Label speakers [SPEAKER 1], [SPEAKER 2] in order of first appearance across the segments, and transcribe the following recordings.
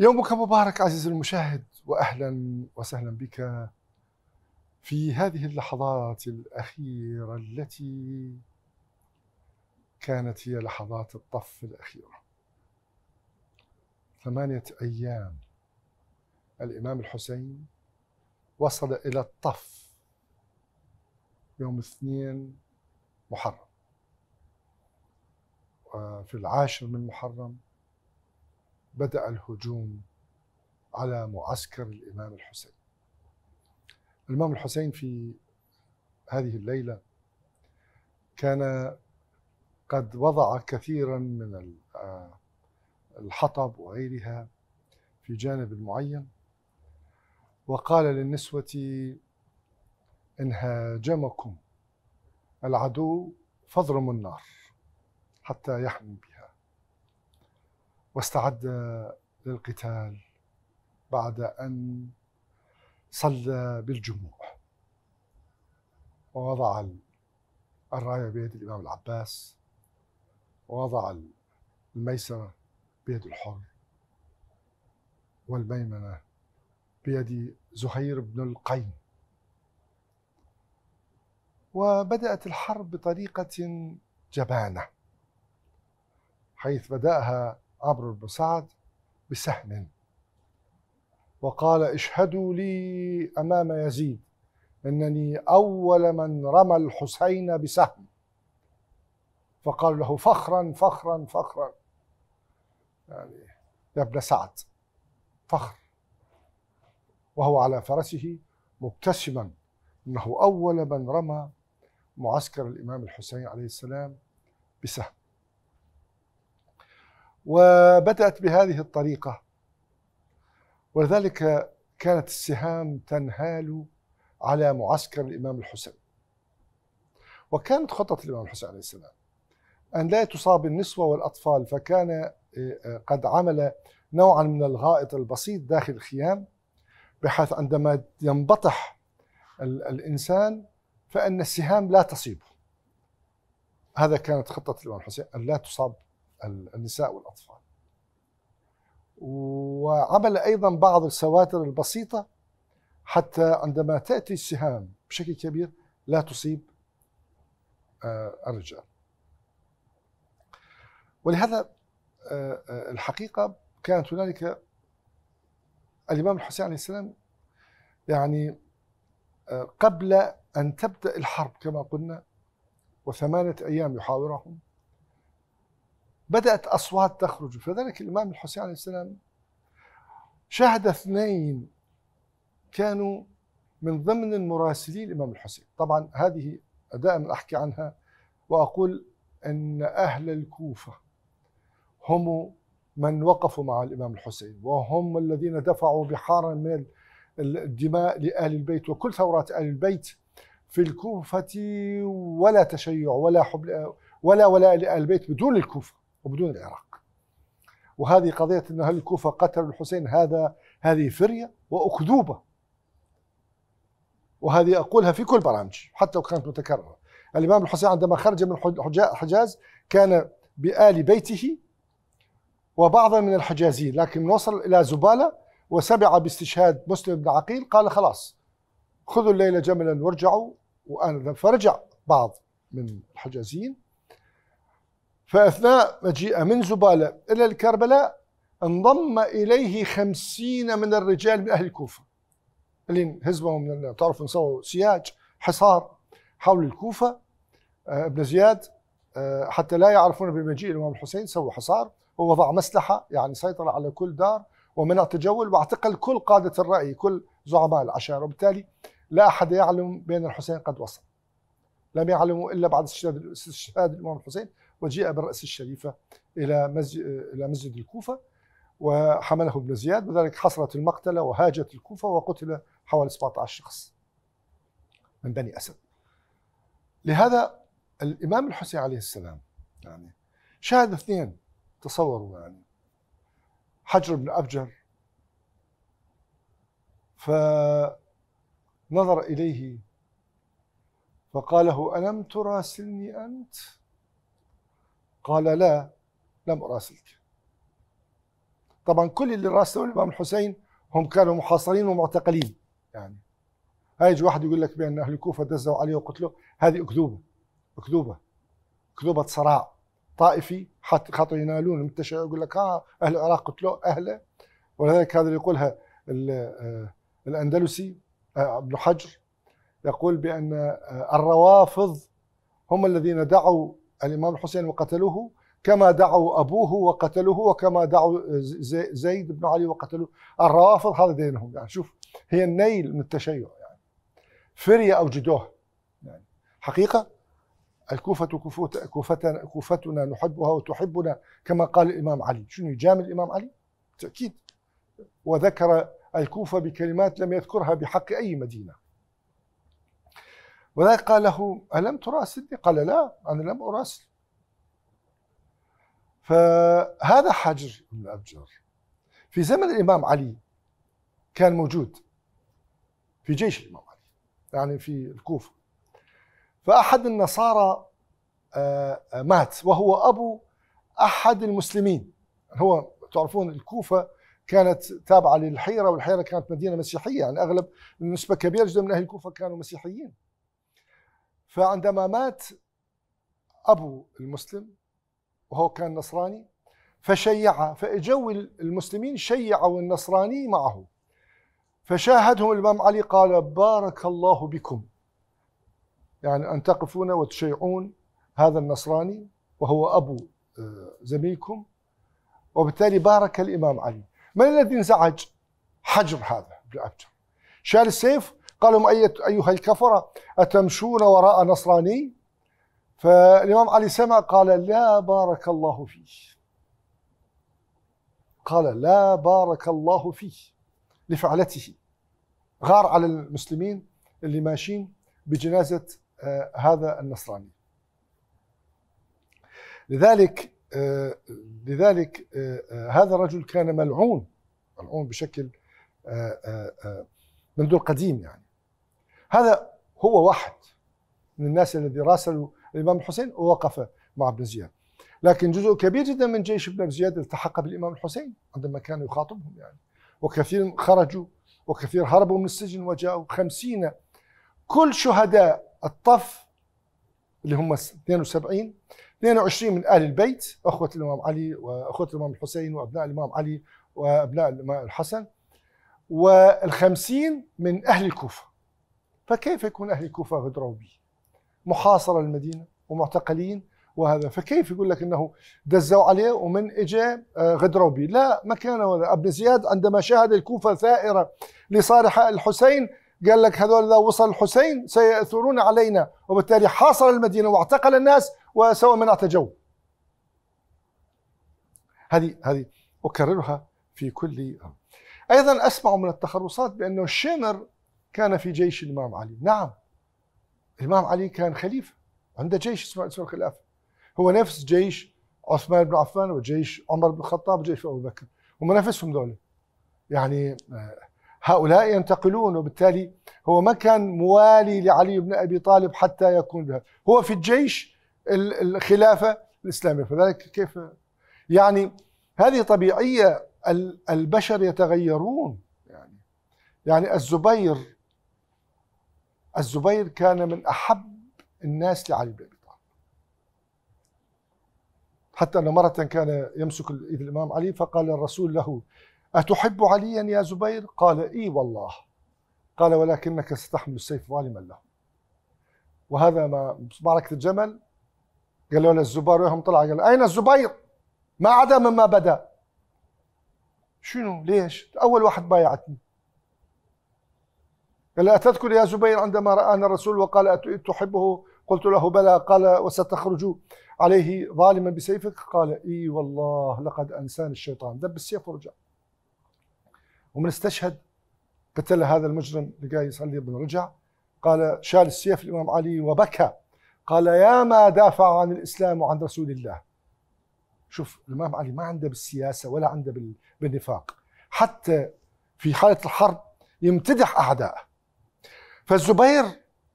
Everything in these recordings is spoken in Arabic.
[SPEAKER 1] يومك مبارك عزيزي المشاهد واهلا وسهلا بك في هذه اللحظات الاخيره التي كانت هي لحظات الطف الاخيره ثمانيه ايام الامام الحسين وصل الى الطف يوم اثنين محرم وفي العاشر من محرم بدأ الهجوم على معسكر الإمام الحسين الإمام الحسين في هذه الليلة كان قد وضع كثيرا من آه، الحطب وغيرها في جانب معين وقال للنسوة إن هاجمكم العدو فاضرموا النار حتى يحموا بها واستعد للقتال بعد أن صلى بالجموع ووضع الراية بيد الإمام العباس ووضع الميسرة بيد الحر والميمنة بيد زهير بن القين وبدأت الحرب بطريقة جبانة حيث بدأها عمرو بن سعد بسهم وقال اشهدوا لي امام يزيد انني اول من رمى الحسين بسهم فقال له فخرا فخرا فخرا يعني يا ابن سعد فخر وهو على فرسه مبتسما انه اول من رمى معسكر الامام الحسين عليه السلام بسهم وبدأت بهذه الطريقة ولذلك كانت السهام تنهال على معسكر الإمام الحسين وكانت خطة الإمام الحسين عليه السلام أن لا تصاب النسوة والأطفال فكان آه، قد عمل نوعا من الغائط البسيط داخل الخيام بحيث عندما ينبطح الإنسان فإن السهام لا تصيبه هذا كانت خطة الإمام الحسين أن لا تصاب النساء والأطفال وعمل أيضا بعض السواتر البسيطة حتى عندما تأتي السهام بشكل كبير لا تصيب آه، الرجال ولهذا آه، آه، الحقيقة كانت هنالك الإمام الحسين عليه السلام يعني قبل أن تبدأ الحرب كما قلنا وثمانية أيام يحاورهم بدأت أصوات تخرج فذلك الإمام الحسين عليه السلام شهد اثنين كانوا من ضمن المراسلين الإمام الحسين طبعا هذه دائما أحكي عنها وأقول أن أهل الكوفة هم من وقفوا مع الإمام الحسين وهم الذين دفعوا بحارا من الدماء لأهل البيت وكل ثورات أهل البيت في الكوفة ولا تشيع ولا حب ولا ولاء لآل البيت بدون الكوفة وبدون العراق وهذه قضية أن هل الكوفة قتلوا الحسين هذا هذه فرية وأكذوبة وهذه أقولها في كل برامجي حتى لو كانت متكررة الإمام الحسين عندما خرج من الحجاز كان بآل بيته وبعضا من الحجازيين لكن وصل إلى زبالة وسمع باستشهاد مسلم بن عقيل قال خلاص خذوا الليلة جملا وارجعوا وأنا فرجع بعض من الحجازيين فأثناء مجيئه من زبالة إلى الكربلاء انضم إليه خمسين من الرجال من أهل الكوفة اللي هزموا من تعرف سووا سياج حصار حول الكوفة آه، ابن زياد آه، حتى لا يعرفون بمجيء الإمام الحسين سووا حصار ووضع مسلحة يعني سيطر على كل دار ومنع تجول واعتقل كل قادة الرأي كل زعماء العشائر وبالتالي لا أحد يعلم بأن الحسين قد وصل لم يعلموا إلا بعد استشهاد الإمام الحسين وجيء بالرأس الشريفة إلى مسجد, إلى مسجد الكوفة وحمله ابن زياد وذلك حصلت المقتلة وهاجت الكوفة وقتل حوالي 17 شخص من بني أسد لهذا الإمام الحسين عليه السلام يعني شاهد اثنين تصوروا يعني حجر بن أبجر فنظر إليه فقال له ألم ترى أنت؟ قال لا لم أراسلك طبعا كل اللي راسلوا الإمام الحسين هم كانوا محاصرين ومعتقلين يعني هيجي واحد يقول لك بأن أهل الكوفة دزوا عليه وقتلوه هذه أكذوبة أكذوبة أكذوبة صراع طائفي حتى خاطر ينالون من يقول لك ها أهل العراق قتلوا أهله ولذلك هذا اللي يقولها آه، الأندلسي آه، ابن حجر يقول بأن آه، الروافض هم الذين دعوا الإمام الحسين وقتلوه كما دعوا أبوه وقتلوه وكما دعوا زيد بن علي وقتلوه الروافض هذا دينهم يعني شوف هي النيل من التشيع يعني فرية أوجدوه يعني حقيقة الكوفة كوفتنا كوفتنا نحبها وتحبنا كما قال الإمام علي شنو يجامل الإمام علي تأكيد وذكر الكوفة بكلمات لم يذكرها بحق أي مدينة ولذلك قال له ألم تراسلني قال لا أنا لم أراسل فهذا حجر من الأبجر في زمن الإمام علي كان موجود في جيش الإمام علي يعني في الكوفة فأحد النصارى آه، آه، مات وهو أبو أحد المسلمين هو تعرفون الكوفة كانت تابعة للحيرة والحيرة كانت مدينة مسيحية يعني أغلب نسبة كبيرة جدا من أهل الكوفة كانوا مسيحيين فعندما مات أبو المسلم وهو كان نصراني فشيع فاجوا المسلمين شيعوا النصراني معه فشاهدهم الامام علي قال بارك الله بكم يعني ان تقفون وتشيعون هذا النصراني وهو ابو آه، زميلكم وبالتالي بارك الامام علي من الذي انزعج حجر هذا ابن ابجر شال السيف قال لهم أيها الكفرة أتمشون وراء نصراني فالإمام علي سمع قال لا بارك الله فيه قال لا بارك الله فيه لفعلته غار على المسلمين اللي ماشيين بجنازة آه، هذا النصراني لذلك آه، لذلك آه، هذا الرجل كان ملعون ملعون بشكل منذ القديم يعني هذا هو واحد من الناس الذي راسلوا الامام الحسين ووقف مع ابن زياد لكن جزء كبير جدا من جيش ابن زياد التحق بالامام الحسين عندما كان يخاطبهم يعني وكثير خرجوا وكثير هربوا من السجن وجاءوا خمسين كل شهداء الطف اللي هم 72 22 من اهل البيت اخوه الامام علي واخوه الامام الحسين وابناء الامام علي وابناء الامام الحسن والخمسين من اهل الكوفه فكيف يكون أهل الكوفة غدروا به محاصرة المدينة ومعتقلين وهذا فكيف يقول لك انه دزوا عليه ومن اجى آه، غدروا به لا ما كان هذا ابن زياد عندما شاهد الكوفه ثائره لصالح الحسين قال لك هذول اذا وصل الحسين سيأثرون علينا وبالتالي حاصر المدينه واعتقل الناس وسوى من جو هذه هذه اكررها في كل ايضا اسمع من التخرصات بانه شمر كان في جيش الإمام علي نعم الإمام علي كان خليفة عنده جيش اسمه اسمه الخلافة هو نفس جيش عثمان بن عفان وجيش عمر بن الخطاب وجيش أبو بكر هم نفسهم دول يعني آه، هؤلاء ينتقلون وبالتالي هو ما كان موالي لعلي بن أبي طالب حتى يكون بها هو في الجيش الخلافة الإسلامية فذلك كيف يعني هذه طبيعية البشر يتغيرون يعني يعني الزبير الزبير كان من أحب الناس لعلي بن أبي طالب حتى أنه مرة كان يمسك إيد الإمام علي فقال الرسول له أتحب عليا يا زبير؟ قال إي والله قال ولكنك ستحمل السيف ظالما له وهذا ما معركة الجمل قالوا له الزبير وهم طلع قال أين الزبير؟ ما عدا مما بدأ شنو ليش؟ أول واحد بايعتني قال أتذكر يا زبير عندما رآنا الرسول وقال تحبه قلت له بلى قال وستخرج عليه ظالما بسيفك قال اي والله لقد انساني الشيطان دب السيف ورجع ومن استشهد قتل هذا المجرم لقى يصلي بن رجع قال شال السيف الامام علي وبكى قال يا ما دافع عن الاسلام وعن رسول الله شوف الامام علي ما عنده بالسياسه ولا عنده بالنفاق حتى في حاله الحرب يمتدح اعدائه فالزبير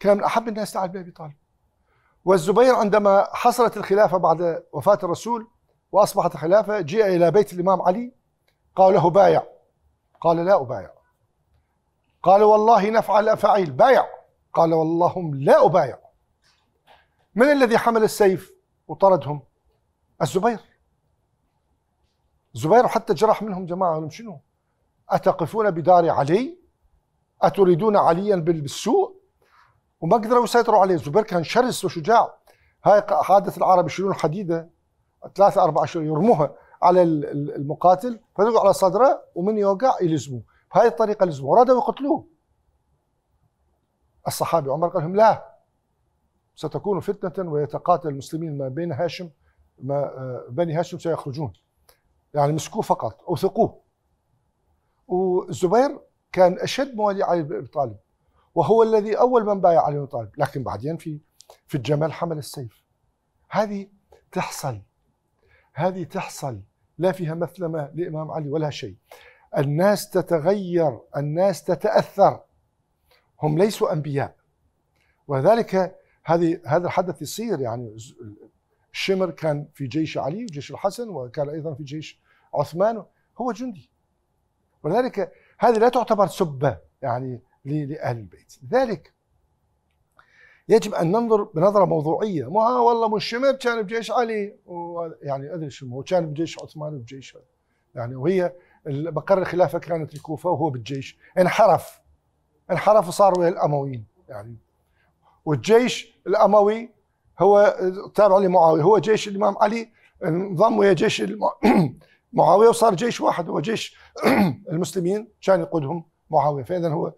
[SPEAKER 1] كان من أحب الناس لعلي بن أبي طالب والزبير عندما حصلت الخلافة بعد وفاة الرسول وأصبحت الخلافة جاء إلى بيت الإمام علي قال له بايع قال لا أبايع قال والله نفعل أفعيل بايع قال واللهم لا أبايع من الذي حمل السيف وطردهم الزبير الزبير حتى جرح منهم جماعة منهم شنو أتقفون بدار علي أتريدون عليا بالسوء وما قدروا يسيطروا عليه الزبير كان شرس وشجاع هاي حادث العرب يشيلون حديدة ثلاثة أربعة شهور يرموها على المقاتل فتقع على صدره ومن يوقع يلزموه بهذه الطريقة لزموه أرادوا يقتلوه الصحابي عمر قال لهم لا ستكون فتنة ويتقاتل المسلمين ما بين هاشم ما آه، بني هاشم سيخرجون يعني مسكوه فقط أوثقوه والزبير كان اشد موالي علي بن ابي طالب وهو الذي اول من بايع علي بن طالب لكن بعدين في في الجمال حمل السيف هذه تحصل هذه تحصل لا فيها مثلمه لامام علي ولا شيء الناس تتغير الناس تتاثر هم ليسوا انبياء وذلك هذه هذا الحدث يصير يعني الشمر كان في جيش علي وجيش الحسن وكان ايضا في جيش عثمان هو جندي ولذلك هذه لا تعتبر سبة يعني لأهل البيت لذلك يجب أن ننظر بنظرة موضوعية ما آه والله شمر كان بجيش علي يعني أدري شو هو كان بجيش عثمان بجيش يعني وهي مقر الخلافة كانت الكوفة وهو بالجيش انحرف انحرف وصار ويا الأمويين يعني والجيش الأموي هو تابع لمعاوية هو جيش الإمام علي انضم ويا جيش معاويه وصار جيش واحد هو جيش المسلمين كان يقودهم معاويه فاذا هو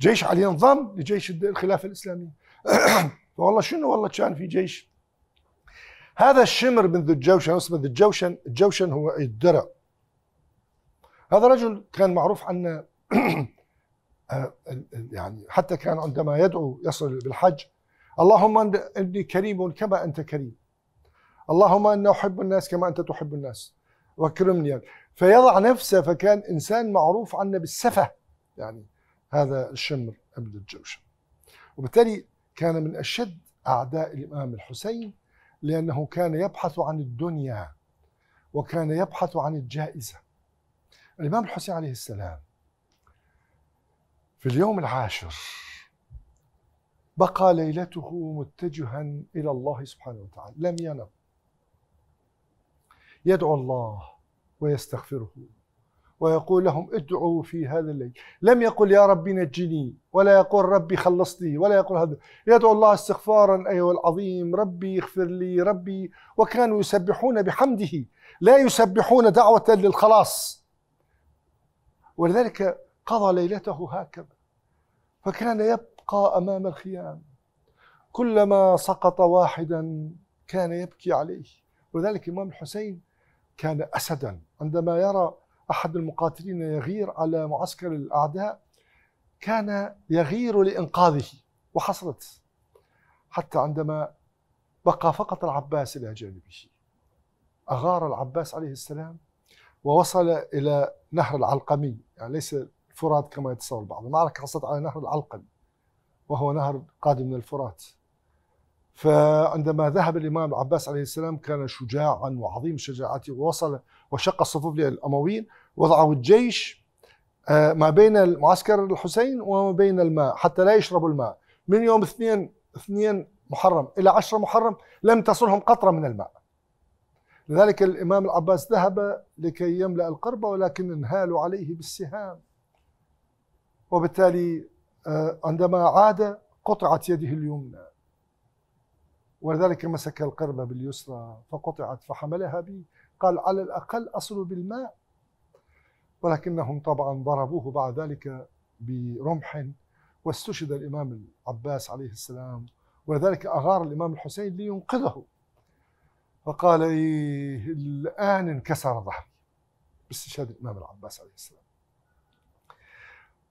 [SPEAKER 1] جيش علي انضم لجيش الخلافه الاسلاميه والله شنو والله كان في جيش هذا الشمر من ذو الجوشن اسمه ذو الجوشن الجوشن هو الدرع هذا رجل كان معروف عنه آه، يعني حتى كان عندما يدعو يصل بالحج اللهم اني كريم كما انت كريم اللهم اني احب الناس كما انت تحب الناس وكريمليان يعني. فيضع نفسه فكان انسان معروف عنا بالسفه يعني هذا الشمر ابن الجوشن وبالتالي كان من اشد اعداء الامام الحسين لانه كان يبحث عن الدنيا وكان يبحث عن الجائزه الامام الحسين عليه السلام في اليوم العاشر بقى ليلته متجها الى الله سبحانه وتعالى لم ينم يدعو الله ويستغفره ويقول لهم ادعوا في هذا الليل لم يقل يا ربي نجني ولا يقول ربي خلصني ولا يقول هذا يدعو الله استغفارا أيها العظيم ربي اغفر لي ربي وكانوا يسبحون بحمده لا يسبحون دعوة للخلاص ولذلك قضى ليلته هكذا فكان يبقى أمام الخيام كلما سقط واحدا كان يبكي عليه ولذلك الإمام الحسين كان أسدا عندما يرى أحد المقاتلين يغير على معسكر الأعداء كان يغير لإنقاذه وحصلت حتى عندما بقى فقط العباس إلى جانبه أغار العباس عليه السلام ووصل إلى نهر العلقمي يعني ليس الفرات كما يتصور البعض المعركة حصلت على نهر العلقم وهو نهر قادم من الفرات فعندما ذهب الإمام العباس عليه السلام كان شجاعا وعظيم شجاعته ووصل وشق الصفوف للأمويين وضعوا الجيش آه، ما بين معسكر الحسين وما بين الماء حتى لا يشربوا الماء من يوم اثنين اثنين محرم إلى عشرة محرم لم تصلهم قطرة من الماء لذلك الإمام العباس ذهب لكي يملأ القربة ولكن انهالوا عليه بالسهام وبالتالي آه، عندما عاد قطعت يده اليمنى ولذلك مسك القربة باليسرى فقطعت فحملها بي قال على الأقل أصل بالماء ولكنهم طبعا ضربوه بعد ذلك برمح واستشهد الإمام العباس عليه السلام ولذلك أغار الإمام الحسين لينقذه فقال إيه الآن انكسر ظهري باستشهاد الإمام العباس عليه السلام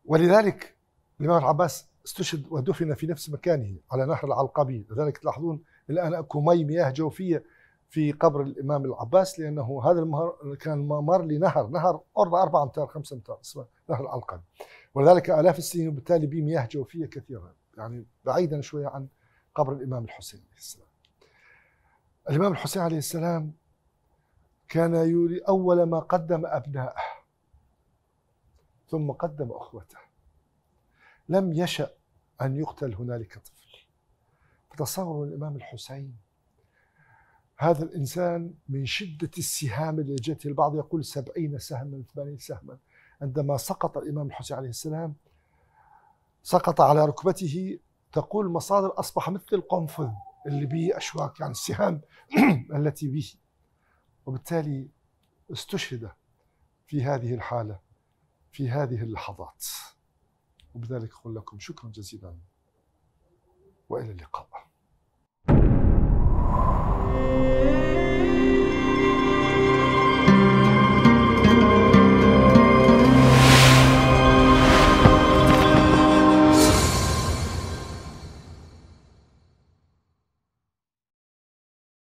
[SPEAKER 1] ولذلك الإمام العباس استشهد ودفن في نفس مكانه على نهر العلقبي لذلك تلاحظون الآن أكو مي مياه جوفية في قبر الإمام العباس لأنه هذا المهر كان ممر لنهر نهر قرب 4 أمتار 5 أمتار اسمه نهر العلقم ولذلك آلاف السنين وبالتالي به مياه جوفية كثيرة يعني بعيدا شوية عن قبر الإمام الحسين عليه السلام الإمام الحسين عليه السلام كان يري أول ما قدم أبنائه ثم قدم أخوته لم يشأ أن يقتل هنالك طفل بتصور الإمام الحسين هذا الإنسان من شدة السهام اللي جته البعض يقول سبعين سهما ثمانين سهما عندما سقط الإمام الحسين عليه السلام سقط على ركبته تقول المصادر أصبح مثل القنفذ اللي به أشواك يعني السهام التي به وبالتالي استشهد في هذه الحالة في هذه اللحظات وبذلك أقول لكم شكرا جزيلا والى اللقاء